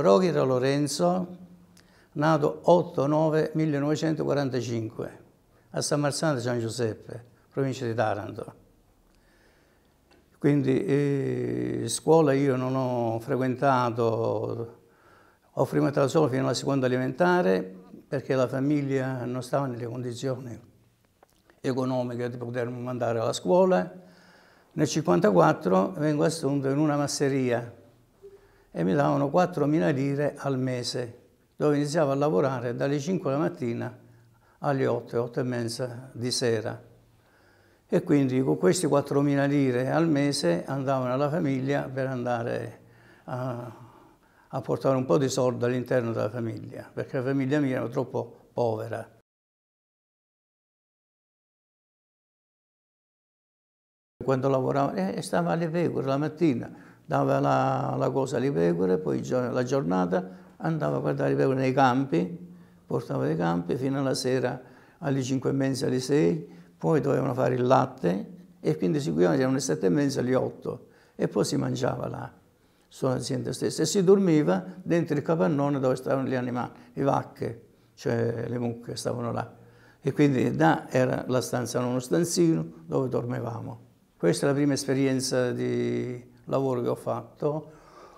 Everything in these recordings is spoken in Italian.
Roghira Lorenzo, nato 8-9-1945 a San Marzano di San Giuseppe, provincia di Taranto. Quindi eh, scuola io non ho frequentato, ho frequentato solo fino alla seconda elementare perché la famiglia non stava nelle condizioni economiche di potermi mandare alla scuola. Nel 1954 vengo assunto in una masseria e mi davano 4.000 lire al mese, dove iniziavo a lavorare dalle 5 della mattina alle 8, 8 e mezza di sera. E quindi con questi 4.000 lire al mese andavano alla famiglia per andare a, a portare un po' di soldi all'interno della famiglia, perché la famiglia mia era troppo povera. Quando lavoravo, eh, stava alle pecore la mattina, dava la, la cosa alle pecore, poi la giornata andava a guardare le pecore nei campi, portava i campi fino alla sera alle 5 e mezza, alle 6, poi dovevano fare il latte e quindi seguivano erano le 7 e mezza, alle 8 e poi si mangiava là, sulla azienda stessa, e si dormiva dentro il capannone dove stavano gli animali, le vacche, cioè le mucche stavano là. E quindi da era la stanza, non uno stanzino dove dormivamo. Questa è la prima esperienza di, lavoro che ho fatto.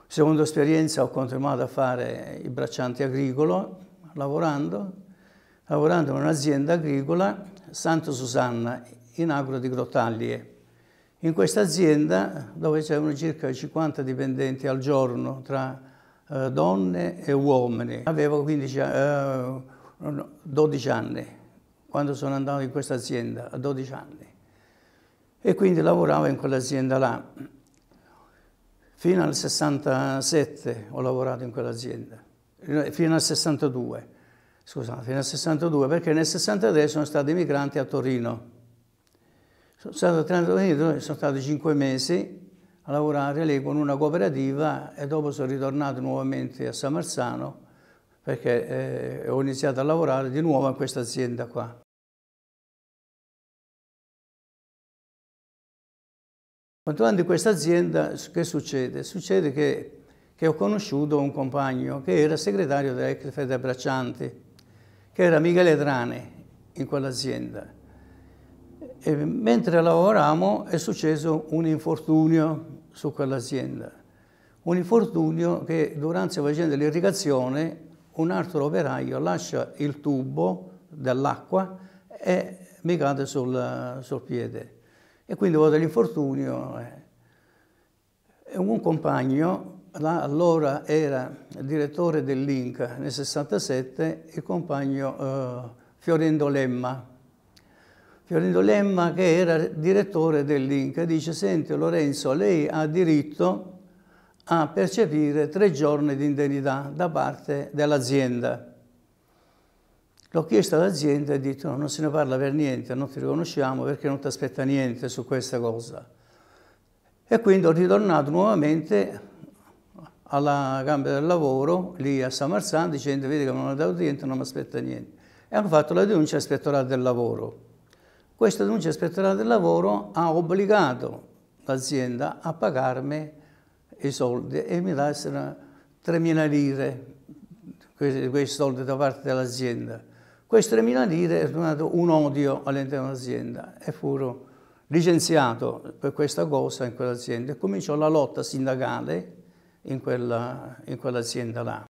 Secondo esperienza ho continuato a fare il bracciante agricolo, lavorando, lavorando in un'azienda agricola, Santo Susanna, in agro di Grottaglie. In questa azienda, dove c'erano circa 50 dipendenti al giorno, tra eh, donne e uomini, avevo 15, eh, 12 anni, quando sono andato in questa azienda, a 12 anni. E quindi lavoravo in quell'azienda là. Fino al 67 ho lavorato in quell'azienda, eh, fino al 62, scusate, fino al 62, perché nel 63 sono stato immigrante a Torino. Sono stato, 30, sono stato 5 mesi a lavorare lì con una cooperativa e dopo sono ritornato nuovamente a San Marzano perché eh, ho iniziato a lavorare di nuovo in questa azienda qua. Continuando in questa azienda, che succede? Succede che, che, ho conosciuto un compagno che era segretario della Fede Braccianti, che era Michele Trane in quell'azienda. E mentre lavoravamo è successo un infortunio su quell'azienda. Un infortunio che durante faccenda dell'irrigazione un altro operaio lascia il tubo dell'acqua e mi cade sul, sul piede e quindi dovuto all'infortunio. Eh. E Un compagno, allora era direttore dell'Inca nel 67, il compagno eh, Fiorendo Lemma. Fiorendo Lemma che era direttore dell'Inca dice senti Lorenzo lei ha diritto a percepire tre giorni di indennità da parte dell'azienda L'ho chiesto all'azienda e ha detto no, non se ne parla per niente, non ti riconosciamo perché non ti aspetta niente su questa cosa. E quindi ho ritornato nuovamente alla Camera del Lavoro, lì a San Marzano, dicendo vedi che non ha dato niente, non mi aspetta niente. E hanno fatto la denuncia all'ispettorato del lavoro. Questa denuncia all'ispettorato del lavoro ha obbligato l'azienda a pagarmi i soldi e mi dassero 3.000 lire, questi soldi da parte dell'azienda. Queste 3.000 lire è tornato un odio all'interno dell'azienda e furo licenziato per questa cosa in quell'azienda e cominciò la lotta sindacale in, quella, in quell'azienda là.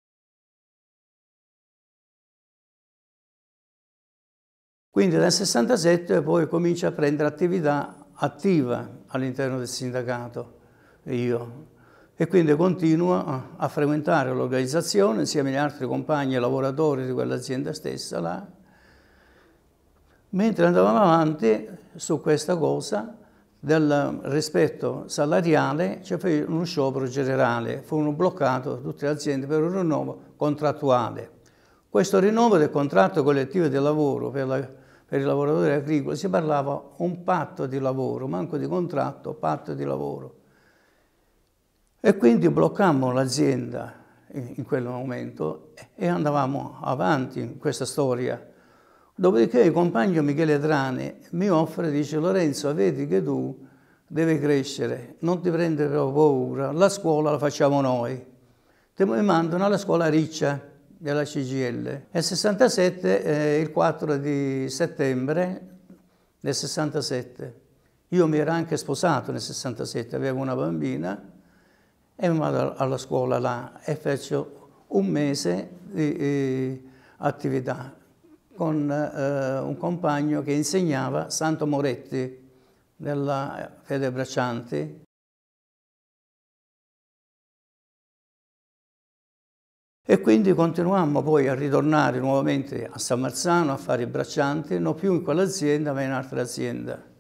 Quindi dal 67 poi comincio a prendere attività attiva all'interno del sindacato, io e quindi continua a frequentare l'organizzazione insieme agli altri compagni e lavoratori di quell'azienda stessa là. Mentre andavamo avanti su questa cosa del rispetto salariale, c'è cioè uno sciopero generale, furono bloccate tutte le aziende per un rinnovo contrattuale. Questo rinnovo del contratto collettivo di lavoro per, la, per i lavoratori agricoli si parlava un patto di lavoro, manco di contratto, patto di lavoro e quindi bloccammo l'azienda in, quel momento e andavamo avanti in questa storia. Dopodiché il compagno Michele Drani mi offre, dice Lorenzo, vedi che tu devi crescere, non ti prendere paura, la scuola la facciamo noi. Te mi mandano alla scuola Riccia della CGL. Nel 67, eh, il 4 di settembre del 67, io mi ero anche sposato nel 67, avevo una bambina, e mi vado alla scuola là e faccio un mese di eh, attività con eh, un compagno che insegnava Santo Moretti della Fede Braccianti. E quindi continuammo poi a ritornare nuovamente a San Marzano a fare i braccianti, non più in quell'azienda ma in un'altra azienda.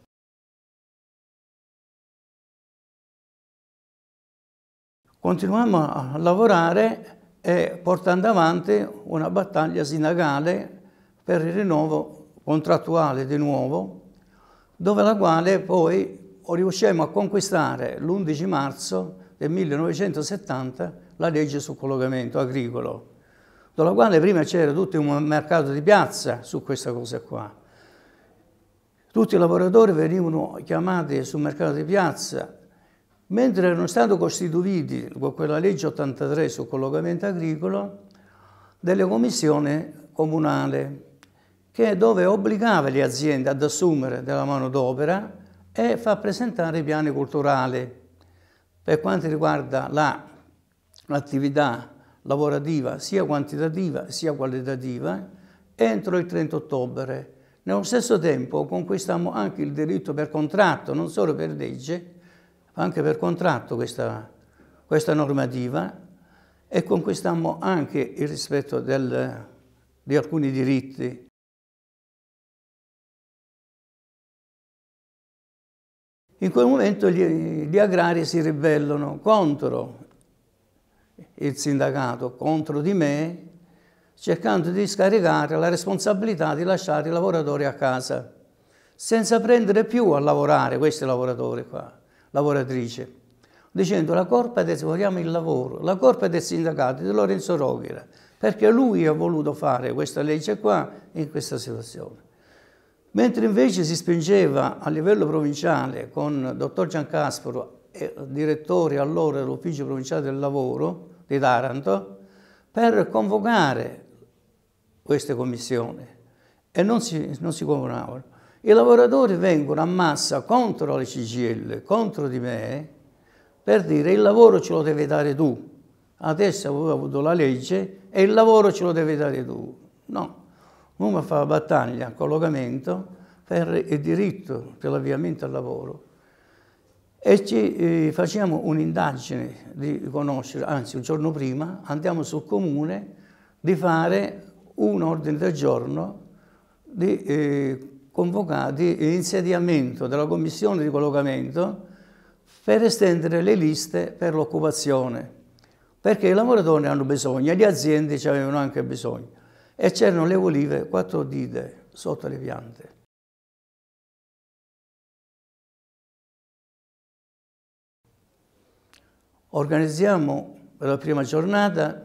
Continuiamo a lavorare e portando avanti una battaglia sindacale per il rinnovo contrattuale di nuovo, dove la quale poi riusciamo a conquistare l'11 marzo del 1970 la legge sul collocamento agricolo, della quale prima c'era tutto un mercato di piazza su questa cosa qua. Tutti i lavoratori venivano chiamati sul mercato di piazza mentre erano stati costituiti con quella legge 83 sul collocamento agricolo delle commissioni comunali dove obbligava le aziende ad assumere della manodopera e far presentare i piani culturali. Per quanto riguarda l'attività la, lavorativa, sia quantitativa sia qualitativa, entro il 30 ottobre. Nello stesso tempo conquistammo anche il diritto per contratto, non solo per legge, anche per contratto questa, questa normativa e conquistammo anche il rispetto del, di alcuni diritti In quel momento gli, gli, agrari si ribellano contro il sindacato, contro di me, cercando di scaricare la responsabilità di lasciare i lavoratori a casa, senza prendere più a lavorare questi lavoratori qua lavoratrice, dicendo la Corpades vogliamo il lavoro, la Corpades sindacato di Lorenzo Roghera, perché lui ha voluto fare questa legge qua in questa situazione. Mentre invece si spingeva a livello provinciale con il dottor Giancasporo, direttore allora dell'Ufficio Provinciale del Lavoro di Taranto, per convocare queste commissioni e non si, non si convocavano. I lavoratori vengono a massa contro le CGL, contro di me, per dire il lavoro ce lo devi dare tu. Adesso avevo avuto la legge e il lavoro ce lo devi dare tu. No, Numa fa battaglia, collocamento per il diritto dell'avviamento al lavoro e ci eh, facciamo un'indagine di conoscere, anzi un giorno prima andiamo sul comune di fare un ordine del giorno di eh, convocati l'insediamento della commissione di collocamento per estendere le liste per l'occupazione, perché i lavoratori ne hanno bisogno, le aziende ci avevano anche bisogno e c'erano le olive quattro dite sotto le piante. Organizziamo per la prima giornata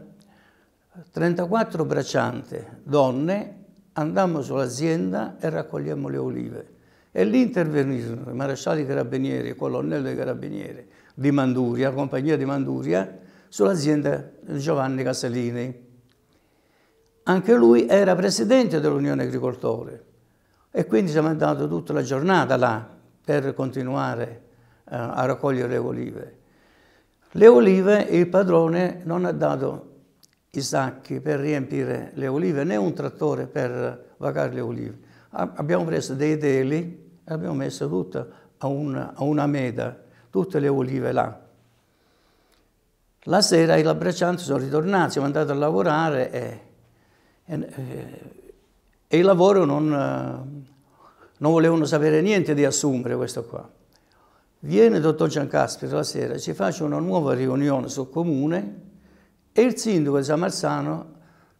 34 braccianti, donne andammo sull'azienda e raccogliamo le olive. E lì intervenirono i marescialli carabinieri, il colonnello dei carabinieri di Manduria, la compagnia di Manduria, sull'azienda Giovanni Casalini. Anche lui era presidente dell'Unione Agricoltore e quindi siamo andati tutta la giornata là per continuare eh, a raccogliere le olive. Le olive il padrone non ha dato i sacchi per riempire le olive, né un trattore per vagare le olive. Abbiamo preso dei deli e abbiamo messo tutta a una, a una meda, tutte le olive là. La sera i labbraccianti sono ritornati, siamo andati a lavorare e, e, e il lavoro non, non, volevano sapere niente di assumere questo qua. Viene il dottor Giancaspri la sera, ci faccio una nuova riunione sul comune e il sindaco di Samarzano,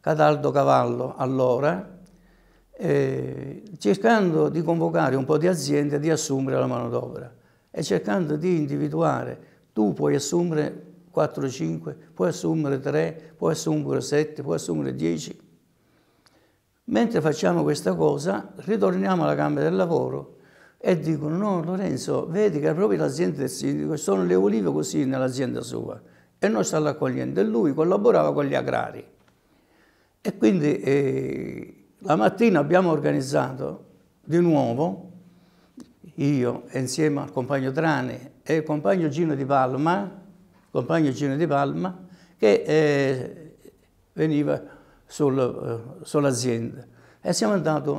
Cataldo Cavallo, allora, eh, cercando di convocare un po' di aziende di assumere la manodopera e cercando di individuare, tu puoi assumere 4, 5, puoi assumere 3, puoi assumere 7, puoi assumere 10. Mentre facciamo questa cosa, ritorniamo alla Camera del Lavoro e dicono no Lorenzo, vedi che è proprio l'azienda del sindaco sono le olive così nell'azienda sua e noi stavamo accogliendo e lui collaborava con gli agrari. E quindi eh, la mattina abbiamo organizzato di nuovo, io insieme al compagno Trane e il compagno Gino di Palma, compagno Gino di Palma, che eh, veniva sul, uh, sull'azienda. E siamo andati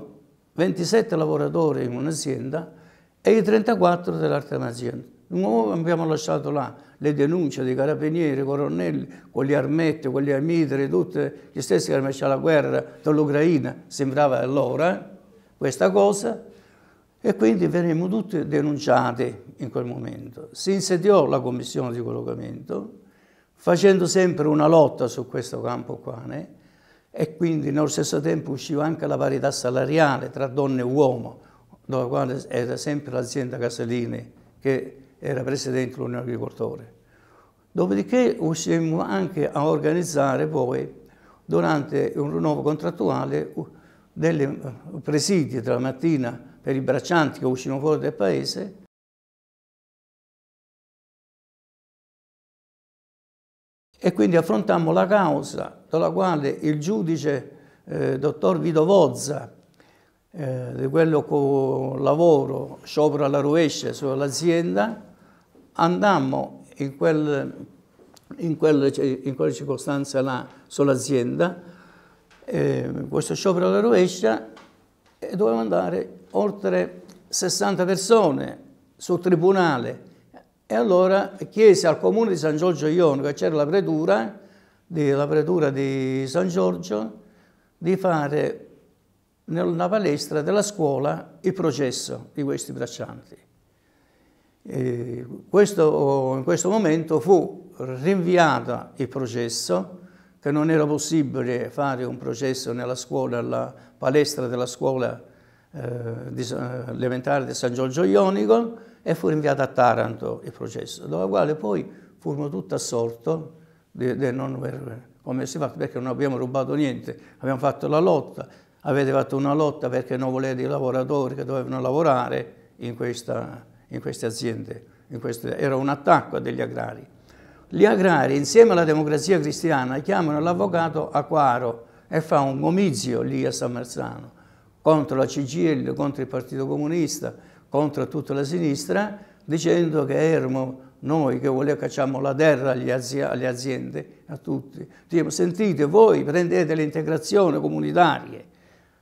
27 lavoratori in un'azienda e i 34 dell'altra azienda abbiamo lasciato là le denunce dei carabinieri, dei colonnelli, con gli armetti, con gli amitri, tutti gli stessi che hanno lasciato la guerra dall'Ucraina, sembrava allora eh, questa cosa, e quindi venivamo tutti denunciati in quel momento. Si insediò la commissione di collocamento, facendo sempre una lotta su questo campo qua, né? e quindi nello stesso tempo usciva anche la parità salariale tra donne e uomo, dove era sempre l'azienda Casalini che era presidente dell'Unione Agricoltore. Dopodiché uscimmo anche a organizzare poi, durante un rinnovo contrattuale, delle eh, presidi della mattina per i braccianti che uscivano fuori dal paese, e quindi affrontammo la causa dalla quale il giudice eh, dottor Vito Vozza eh, di quello con lavoro sciopero alla rovescia sull'azienda andammo in, quel, in, quelle, in quelle circostanze là sull'azienda, eh, questo sciopero alla rovescia, e dovevamo andare oltre 60 persone sul tribunale. E allora chiesi al comune di San Giorgio Iono, che c'era la pretura, di, la pretura di San Giorgio, di fare nella palestra della scuola il processo di questi braccianti. Eh, questo, in questo momento fu rinviato il processo, che non era possibile fare un processo nella scuola, alla palestra della scuola eh, elementare di San Giorgio Ionico, e fu rinviato a Taranto il processo, dalla quale poi furono tutto assorto di, di non aver commesso i fatti, perché non abbiamo rubato niente, abbiamo fatto la lotta, avete fatto una lotta perché non volete i lavoratori che dovevano lavorare in questa in queste aziende. In queste, era un attacco degli agrari. Gli agrari, insieme alla democrazia cristiana, chiamano l'avvocato Aquaro e fa un gomizio lì a San Marzano contro la CGL, contro il Partito Comunista, contro tutta la sinistra, dicendo che ermo noi che volevamo cacciamo la terra agli azi alle aziende, a tutti. Diciamo, sentite, voi prendete le integrazioni comunitarie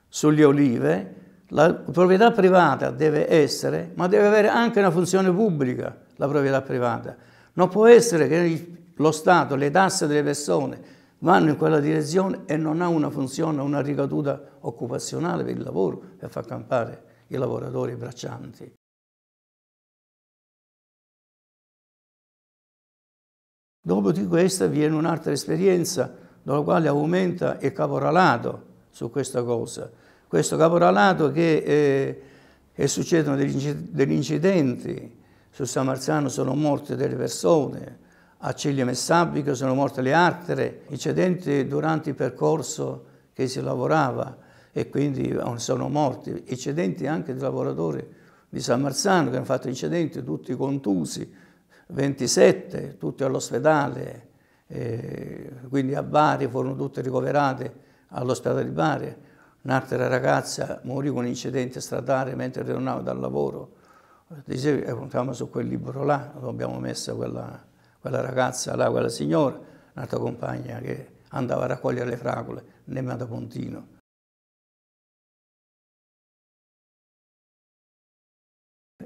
sulle olive, la proprietà privata deve essere, ma deve avere anche una funzione pubblica, la proprietà privata. Non può essere che lo Stato, le tasse delle persone vanno in quella direzione e non ha una funzione, una ricaduta occupazionale per il lavoro, per far campare i lavoratori braccianti. Dopo di questa viene un'altra esperienza, dalla quale aumenta il caporalato su questa cosa questo caporalato che, eh, che succedono degli incidenti, su San Marzano sono morte delle persone, a Ciglia Messabico sono morte le artere, incidenti durante il percorso che si lavorava e quindi sono morti, incidenti anche di lavoratori di San Marzano che hanno fatto incidenti, tutti contusi, 27, tutti all'ospedale, eh, quindi a Bari furono tutti ricoverati all'ospedale di Bari. Un'altra ragazza morì con un incidente stradale mentre ritornava dal lavoro. Dicevi, puntiamo su quel libro là, dove abbiamo messo quella, quella ragazza là, quella signora, un'altra compagna che andava a raccogliere le fragole nemmeno da Pontino.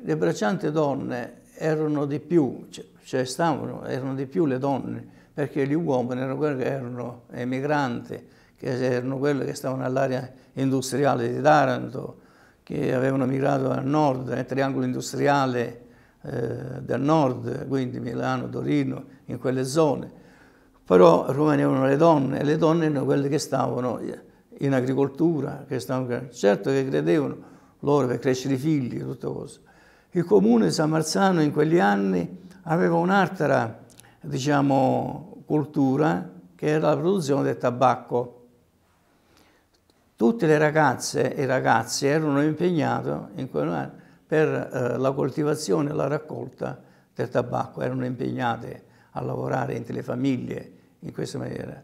Le braccianti donne erano di più, cioè, cioè stavano, erano di più le donne, perché gli uomini erano quelli che erano emigranti, che erano quelle che stavano all'area industriale di Taranto, che avevano migrato al nord, nel triangolo industriale eh, del nord, quindi Milano, Torino, in quelle zone. Però rimanevano le donne, e le donne erano quelle che stavano in agricoltura, che stavano, certo che credevano loro per crescere i figli, tutto questo. Il comune di San Marzano in quegli anni aveva un'altra, diciamo, cultura che era la produzione del tabacco Tutte le ragazze e i ragazzi erano impegnati in per eh, la coltivazione e la raccolta del tabacco, erano impegnate a lavorare in le famiglie in questa maniera.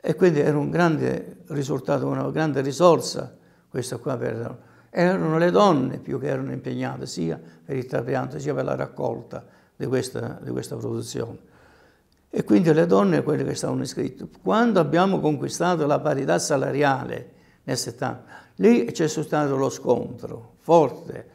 E quindi era un grande risultato, una grande risorsa questa qua per... Erano le donne più che erano impegnate sia per il trapianto sia per la raccolta di questa, di questa produzione e quindi le donne quelle che stavano iscritte. Quando abbiamo conquistato la parità salariale nel 70. Lì c'è stato lo scontro forte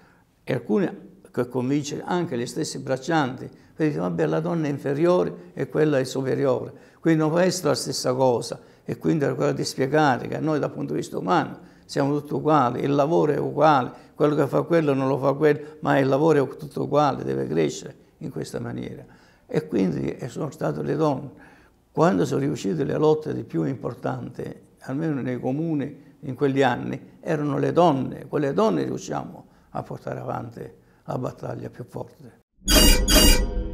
e alcuni che convince anche gli stessi braccianti, perché vabbè la donna è inferiore e quella è superiore, quindi non può essere la stessa cosa e quindi era quello di spiegare che noi dal punto di vista umano siamo tutti uguali, il lavoro è uguale, quello che fa quello non lo fa quello, ma il lavoro è tutto uguale, deve crescere in questa maniera. E quindi sono state le donne. Quando sono riuscite le lotte di più importanti, almeno nei comuni in quegli anni erano le donne, quelle donne riusciamo a portare avanti la battaglia più forte.